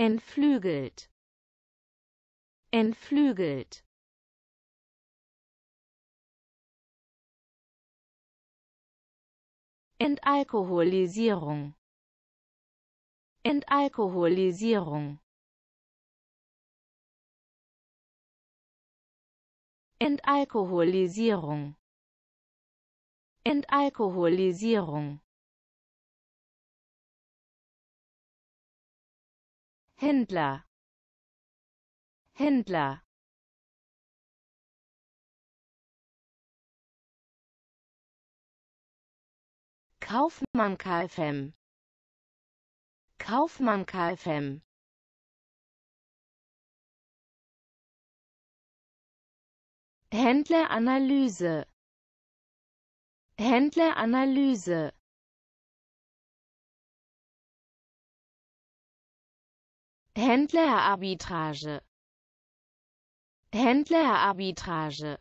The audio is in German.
entflügelt entflügelt Entalkoholisierung Entalkoholisierung Entalkoholisierung Entalkoholisierung Händler Händler Kaufmann KFM Kaufmann KFM Händleranalyse Händleranalyse Händlerarbitrage Händlerarbitrage